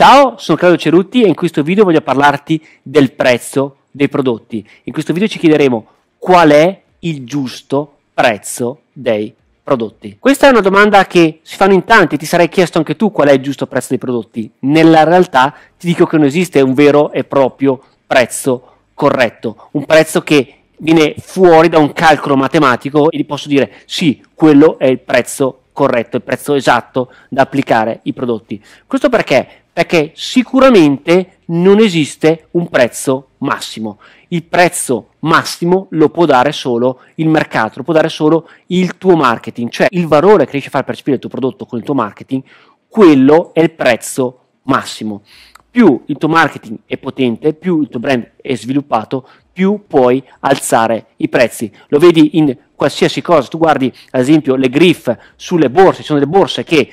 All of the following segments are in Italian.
Ciao, sono Claudio Cerutti e in questo video voglio parlarti del prezzo dei prodotti. In questo video ci chiederemo qual è il giusto prezzo dei prodotti. Questa è una domanda che si fanno in tanti, ti sarei chiesto anche tu qual è il giusto prezzo dei prodotti. Nella realtà ti dico che non esiste un vero e proprio prezzo corretto, un prezzo che viene fuori da un calcolo matematico e ti posso dire sì, quello è il prezzo corretto, il prezzo esatto da applicare i prodotti. Questo perché? che sicuramente non esiste un prezzo massimo. Il prezzo massimo lo può dare solo il mercato, lo può dare solo il tuo marketing, cioè il valore che riesci a far percepire il tuo prodotto con il tuo marketing, quello è il prezzo massimo. Più il tuo marketing è potente, più il tuo brand è sviluppato, più puoi alzare i prezzi. Lo vedi in qualsiasi cosa, tu guardi ad esempio le griff sulle borse, ci sono delle borse che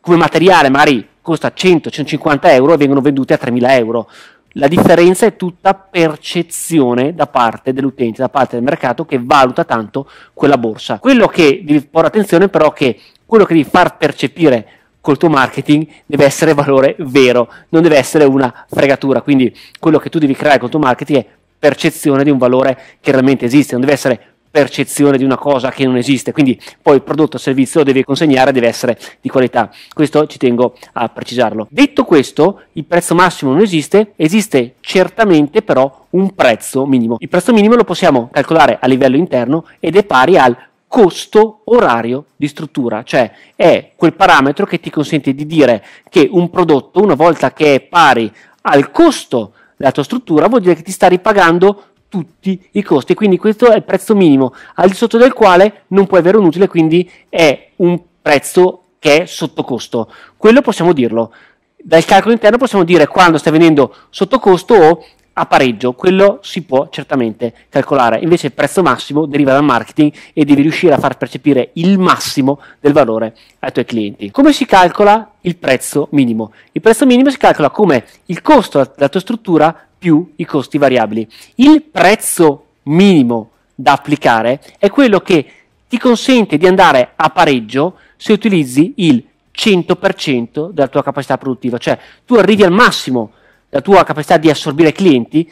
come materiale magari costa 100-150 euro e vengono vendute a 3.000 euro. La differenza è tutta percezione da parte dell'utente, da parte del mercato che valuta tanto quella borsa. Quello che devi porre attenzione però è che quello che devi far percepire col tuo marketing deve essere valore vero, non deve essere una fregatura. Quindi quello che tu devi creare col tuo marketing è percezione di un valore che realmente esiste, non deve essere percezione di una cosa che non esiste. Quindi poi il prodotto o servizio lo devi consegnare deve essere di qualità. Questo ci tengo a precisarlo. Detto questo, il prezzo massimo non esiste, esiste certamente però un prezzo minimo. Il prezzo minimo lo possiamo calcolare a livello interno ed è pari al costo orario di struttura, cioè è quel parametro che ti consente di dire che un prodotto, una volta che è pari al costo della tua struttura, vuol dire che ti sta ripagando tutti i costi. Quindi questo è il prezzo minimo, al di sotto del quale non puoi avere un utile, quindi è un prezzo che è sotto costo. Quello possiamo dirlo. Dal calcolo interno possiamo dire quando stai venendo sotto costo o a pareggio, quello si può certamente calcolare. Invece il prezzo massimo deriva dal marketing e devi riuscire a far percepire il massimo del valore ai tuoi clienti. Come si calcola il prezzo minimo? Il prezzo minimo si calcola come il costo della tua struttura più i costi variabili. Il prezzo minimo da applicare è quello che ti consente di andare a pareggio se utilizzi il 100% della tua capacità produttiva, cioè tu arrivi al massimo della tua capacità di assorbire clienti,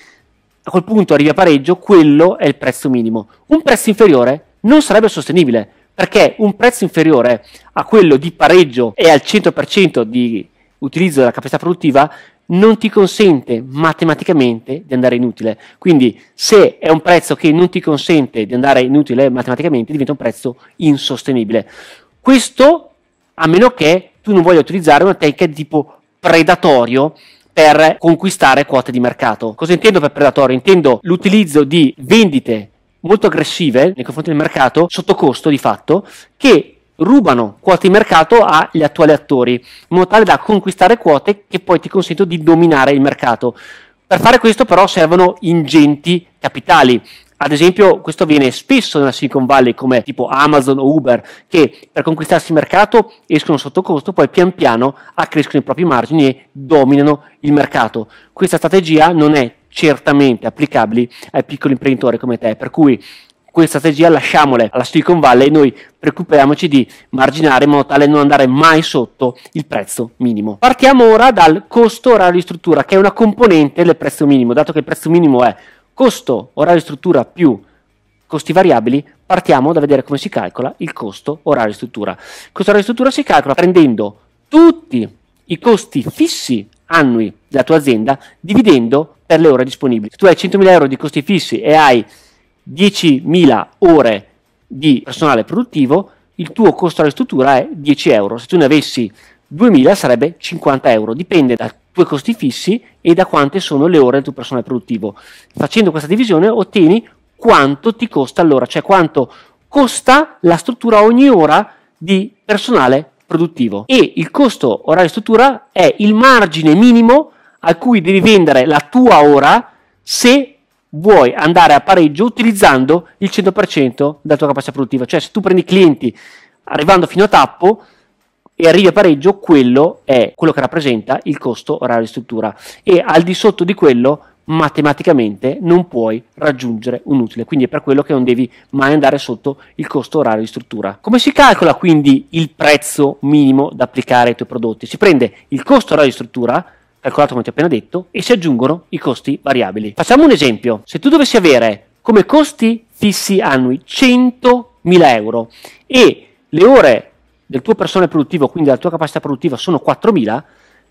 a quel punto arrivi a pareggio, quello è il prezzo minimo. Un prezzo inferiore non sarebbe sostenibile, perché un prezzo inferiore a quello di pareggio e al 100% di utilizzo della capacità produttiva non ti consente matematicamente di andare inutile. Quindi se è un prezzo che non ti consente di andare inutile matematicamente, diventa un prezzo insostenibile. Questo a meno che tu non voglia utilizzare una tecnica di tipo predatorio per conquistare quote di mercato. Cosa intendo per predatorio? Intendo l'utilizzo di vendite molto aggressive nei confronti del mercato, sotto costo di fatto, che rubano quote di mercato agli attuali attori, in modo tale da conquistare quote che poi ti consentono di dominare il mercato. Per fare questo però servono ingenti capitali. Ad esempio, questo avviene spesso nella Silicon Valley, come tipo Amazon o Uber, che per conquistarsi il mercato escono sotto costo, poi pian piano accrescono i propri margini e dominano il mercato. Questa strategia non è certamente applicabile ai piccoli imprenditori come te, per cui questa strategia lasciamole alla Silicon Valley e noi preoccupiamoci di marginare in modo tale da non andare mai sotto il prezzo minimo. Partiamo ora dal costo orario di struttura, che è una componente del prezzo minimo, dato che il prezzo minimo è costo orario di struttura più costi variabili, partiamo da vedere come si calcola il costo orario di struttura. Il costo orario di struttura si calcola prendendo tutti i costi fissi annui della tua azienda dividendo per le ore disponibili. Se tu hai 100.000 euro di costi fissi e hai 10.000 ore di personale produttivo, il tuo costo alla struttura è 10 euro. Se tu ne avessi 2.000 sarebbe 50 euro, dipende dai tuoi costi fissi e da quante sono le ore del tuo personale produttivo. Facendo questa divisione ottieni quanto ti costa l'ora, cioè quanto costa la struttura ogni ora di personale produttivo. E il costo orario struttura è il margine minimo a cui devi vendere la tua ora se vuoi andare a pareggio utilizzando il 100% della tua capacità produttiva. Cioè se tu prendi clienti arrivando fino a tappo e arrivi a pareggio, quello è quello che rappresenta il costo orario di struttura e al di sotto di quello matematicamente non puoi raggiungere un utile, quindi è per quello che non devi mai andare sotto il costo orario di struttura. Come si calcola quindi il prezzo minimo da applicare ai tuoi prodotti? Si prende il costo orario di struttura calcolato come ti ho appena detto, e si aggiungono i costi variabili. Facciamo un esempio. Se tu dovessi avere come costi fissi annui 100.000 euro e le ore del tuo personale produttivo, quindi la tua capacità produttiva, sono 4.000,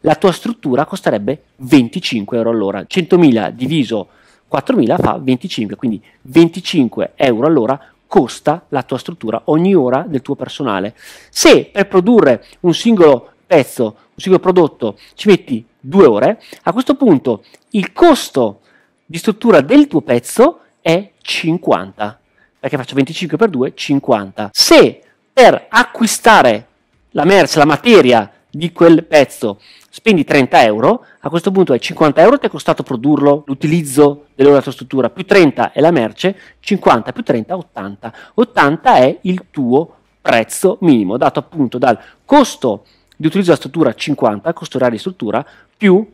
la tua struttura costerebbe 25 euro all'ora. 100.000 diviso 4.000 fa 25, quindi 25 euro all'ora costa la tua struttura ogni ora del tuo personale. Se per produrre un singolo pezzo, un singolo prodotto ci metti due ore, a questo punto il costo di struttura del tuo pezzo è 50, perché faccio 25 per 2, 50. Se per acquistare la merce, la materia di quel pezzo spendi 30 euro, a questo punto è 50 euro ti è costato produrlo, l'utilizzo della tua struttura, più 30 è la merce, 50 più 30 80. 80 è il tuo prezzo minimo, dato appunto dal costo di utilizzo della struttura 50, costo orario di struttura, più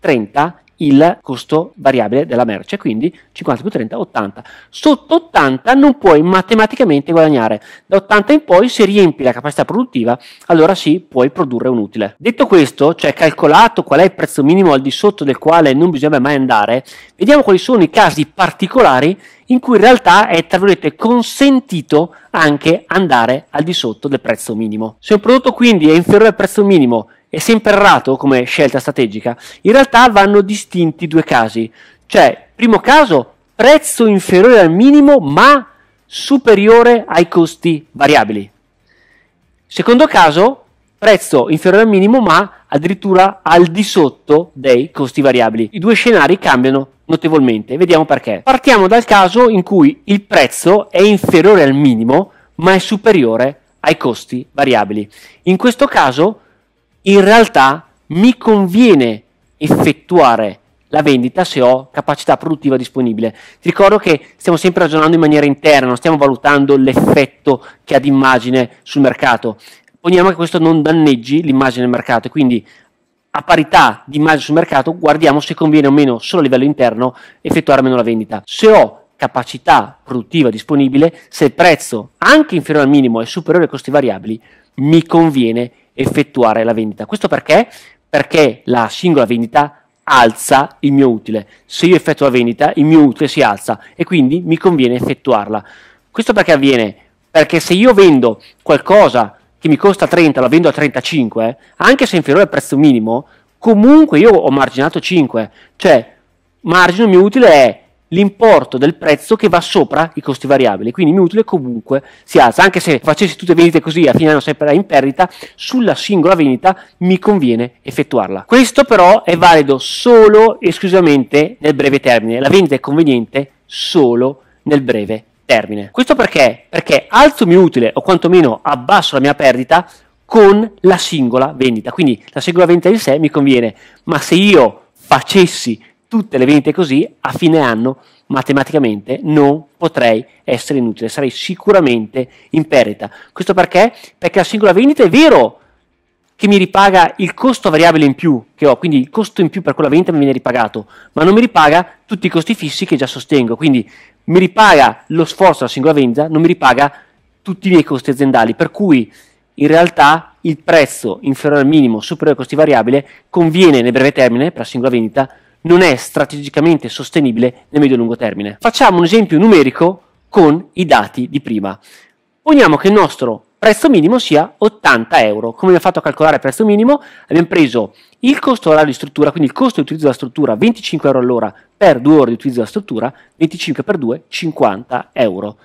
30 il costo variabile della merce, quindi 50 più 30, 80. Sotto 80 non puoi matematicamente guadagnare, da 80 in poi se riempi la capacità produttiva allora sì puoi produrre un utile. Detto questo, cioè calcolato qual è il prezzo minimo al di sotto del quale non bisogna mai andare, vediamo quali sono i casi particolari in cui in realtà è tra virgolette consentito anche andare al di sotto del prezzo minimo. Se un prodotto quindi è inferiore al prezzo minimo è sempre errato come scelta strategica, in realtà vanno distinti due casi. Cioè, primo caso, prezzo inferiore al minimo ma superiore ai costi variabili. Secondo caso, prezzo inferiore al minimo ma addirittura al di sotto dei costi variabili. I due scenari cambiano notevolmente, vediamo perché. Partiamo dal caso in cui il prezzo è inferiore al minimo ma è superiore ai costi variabili. In questo caso in realtà mi conviene effettuare la vendita se ho capacità produttiva disponibile. Ti ricordo che stiamo sempre ragionando in maniera interna, non stiamo valutando l'effetto che ha d'immagine sul mercato. Poniamo che questo non danneggi l'immagine del mercato, quindi a parità di immagine sul mercato guardiamo se conviene o meno solo a livello interno effettuare meno la vendita. Se ho capacità produttiva disponibile, se il prezzo anche inferiore al minimo è superiore ai costi variabili, mi conviene effettuare effettuare la vendita. Questo perché? Perché la singola vendita alza il mio utile. Se io effettuo la vendita, il mio utile si alza e quindi mi conviene effettuarla. Questo perché avviene? Perché se io vendo qualcosa che mi costa 30, la vendo a 35, anche se inferiore al prezzo minimo, comunque io ho marginato 5, cioè margino mio utile è l'importo del prezzo che va sopra i costi variabili, quindi il mio utile comunque si alza, anche se facessi tutte le vendite così a fine anno sempre in perdita, sulla singola vendita mi conviene effettuarla. Questo però è valido solo e esclusivamente nel breve termine, la vendita è conveniente solo nel breve termine. Questo perché? Perché alzo il mio utile o quantomeno abbasso la mia perdita con la singola vendita, quindi la singola vendita in sé mi conviene, ma se io facessi tutte le vendite così, a fine anno matematicamente non potrei essere inutile, sarei sicuramente in perdita. Questo perché? Perché la singola vendita è vero che mi ripaga il costo variabile in più che ho, quindi il costo in più per quella vendita mi viene ripagato, ma non mi ripaga tutti i costi fissi che già sostengo, quindi mi ripaga lo sforzo della singola vendita, non mi ripaga tutti i miei costi aziendali, per cui in realtà il prezzo inferiore al minimo superiore ai costi variabili conviene nel breve termine per la singola vendita non è strategicamente sostenibile nel medio-lungo e termine. Facciamo un esempio numerico con i dati di prima. Poniamo che il nostro prezzo minimo sia 80 euro. Come abbiamo fatto a calcolare il prezzo minimo? Abbiamo preso il costo orario di struttura, quindi il costo di utilizzo della struttura, 25 euro all'ora per 2 ore di utilizzo della struttura, 25 per 2, 50 euro.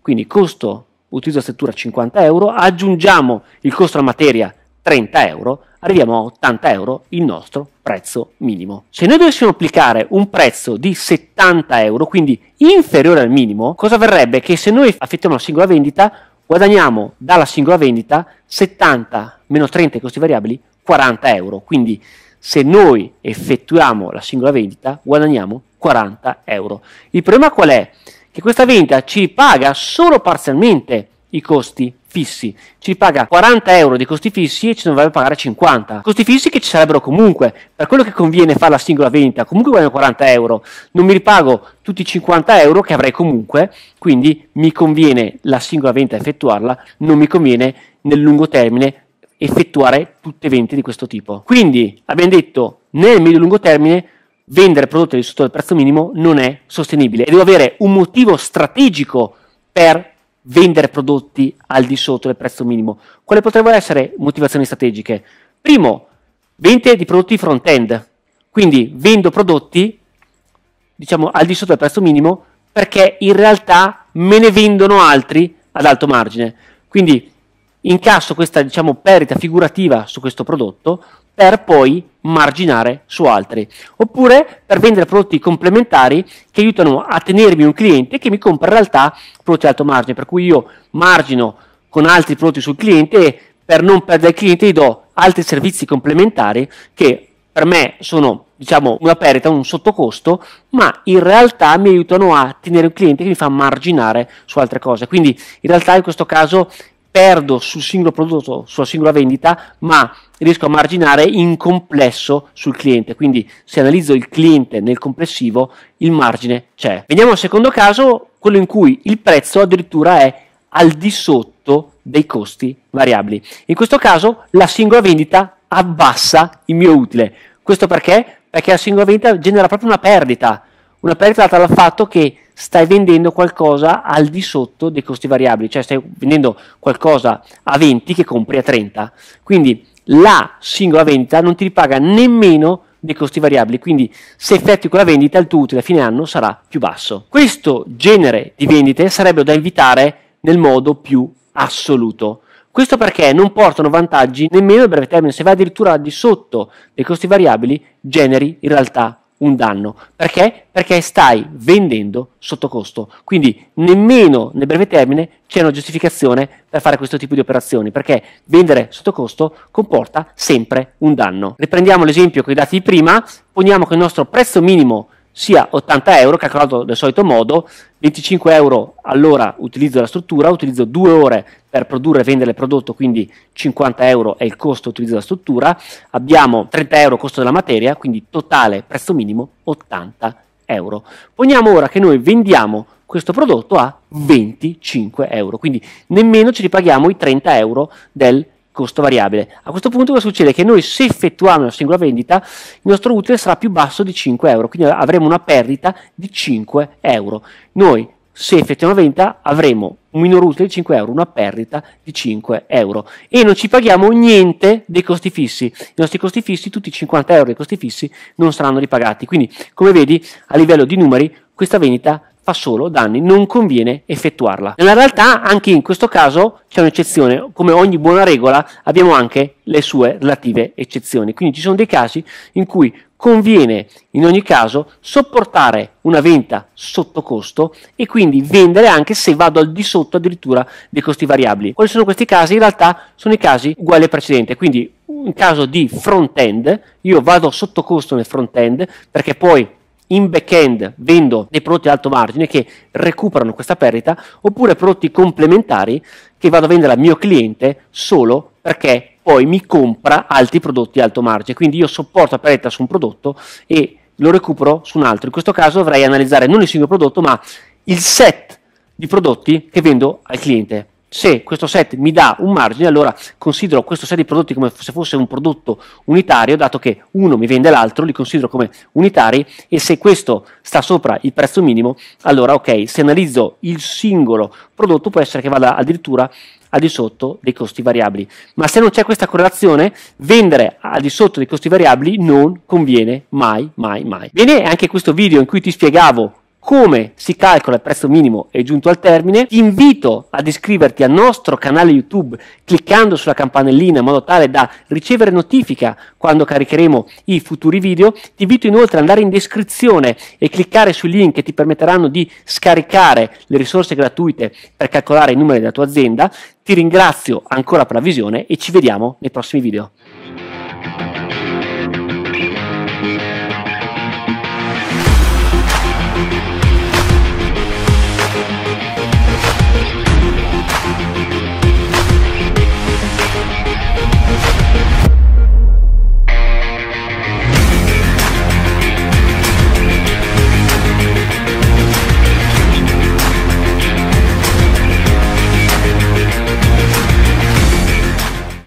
Quindi costo utilizzo della struttura 50 euro, aggiungiamo il costo della materia 30 euro, arriviamo a 80 euro il nostro prezzo minimo. Se noi dovessimo applicare un prezzo di 70 euro, quindi inferiore al minimo, cosa verrebbe? Che se noi affettiamo una singola vendita, guadagniamo dalla singola vendita 70 meno 30 costi variabili, 40 euro. Quindi se noi effettuiamo la singola vendita, guadagniamo 40 euro. Il problema qual è? Che questa vendita ci paga solo parzialmente i costi fissi, ci paga 40 euro di costi fissi e ci dovrebbe pagare 50. Costi fissi che ci sarebbero comunque, per quello che conviene fare la singola vendita, comunque guadagno 40 euro, non mi ripago tutti i 50 euro che avrei comunque, quindi mi conviene la singola vendita effettuarla, non mi conviene nel lungo termine effettuare tutte vendite di questo tipo. Quindi abbiamo detto nel medio e lungo termine vendere prodotti di sotto del prezzo minimo non è sostenibile e devo avere un motivo strategico per vendere prodotti al di sotto del prezzo minimo. Quali potrebbero essere motivazioni strategiche? Primo, vendite di prodotti front-end, quindi vendo prodotti diciamo al di sotto del prezzo minimo perché in realtà me ne vendono altri ad alto margine. Quindi incasso questa diciamo, perdita figurativa su questo prodotto per poi marginare su altri, oppure per vendere prodotti complementari che aiutano a tenermi un cliente che mi compra in realtà prodotti ad alto margine, per cui io margino con altri prodotti sul cliente e per non perdere il cliente gli do altri servizi complementari che per me sono diciamo una perdita, un sottocosto, ma in realtà mi aiutano a tenere un cliente che mi fa marginare su altre cose. Quindi in realtà in questo caso perdo sul singolo prodotto, sulla singola vendita, ma riesco a marginare in complesso sul cliente. Quindi se analizzo il cliente nel complessivo, il margine c'è. Vediamo al secondo caso, quello in cui il prezzo addirittura è al di sotto dei costi variabili. In questo caso la singola vendita abbassa il mio utile. Questo perché? Perché la singola vendita genera proprio una perdita, una perdita data dal fatto che stai vendendo qualcosa al di sotto dei costi variabili, cioè stai vendendo qualcosa a 20 che compri a 30. Quindi la singola vendita non ti ripaga nemmeno dei costi variabili, quindi se effettui quella vendita il tuo utile a fine anno sarà più basso. Questo genere di vendite sarebbero da evitare nel modo più assoluto. Questo perché non portano vantaggi nemmeno a breve termine, se vai addirittura al di sotto dei costi variabili generi in realtà un danno. Perché? Perché stai vendendo sotto costo. Quindi nemmeno nel breve termine c'è una giustificazione per fare questo tipo di operazioni, perché vendere sotto costo comporta sempre un danno. Riprendiamo l'esempio con i dati di prima, poniamo che il nostro prezzo minimo sia 80 euro, calcolato del solito modo, 25 euro all'ora utilizzo la struttura, utilizzo due ore per produrre e vendere il prodotto, quindi 50 euro è il costo utilizzo la struttura, abbiamo 30 euro costo della materia, quindi totale prezzo minimo 80 euro. Poniamo ora che noi vendiamo questo prodotto a 25 euro, quindi nemmeno ci ripaghiamo i 30 euro del prodotto costo variabile. A questo punto cosa succede? Che noi se effettuiamo una singola vendita il nostro utile sarà più basso di 5 euro, quindi avremo una perdita di 5 euro. Noi se effettuiamo una vendita avremo un minor utile di 5 euro, una perdita di 5 euro e non ci paghiamo niente dei costi fissi. I nostri costi fissi, tutti i 50 euro dei costi fissi non saranno ripagati. Quindi come vedi a livello di numeri questa vendita fa solo danni, non conviene effettuarla. Nella realtà anche in questo caso c'è un'eccezione, come ogni buona regola abbiamo anche le sue relative eccezioni, quindi ci sono dei casi in cui conviene in ogni caso sopportare una venta sotto costo e quindi vendere anche se vado al di sotto addirittura dei costi variabili. Quali sono questi casi? In realtà sono i casi uguali al precedente, quindi in caso di front end io vado sotto costo nel front end perché poi in back-end vendo dei prodotti ad alto margine che recuperano questa perdita, oppure prodotti complementari che vado a vendere al mio cliente solo perché poi mi compra altri prodotti ad alto margine. Quindi io sopporto la perdita su un prodotto e lo recupero su un altro. In questo caso dovrei analizzare non il singolo prodotto, ma il set di prodotti che vendo al cliente se questo set mi dà un margine, allora considero questo set di prodotti come se fosse un prodotto unitario, dato che uno mi vende l'altro, li considero come unitari e se questo sta sopra il prezzo minimo, allora ok, se analizzo il singolo prodotto può essere che vada addirittura al di sotto dei costi variabili. Ma se non c'è questa correlazione, vendere al di sotto dei costi variabili non conviene mai, mai, mai. Bene, anche questo video in cui ti spiegavo come si calcola il prezzo minimo è giunto al termine. Ti invito ad iscriverti al nostro canale YouTube cliccando sulla campanellina in modo tale da ricevere notifica quando caricheremo i futuri video. Ti invito inoltre ad andare in descrizione e cliccare sui link che ti permetteranno di scaricare le risorse gratuite per calcolare i numeri della tua azienda. Ti ringrazio ancora per la visione e ci vediamo nei prossimi video.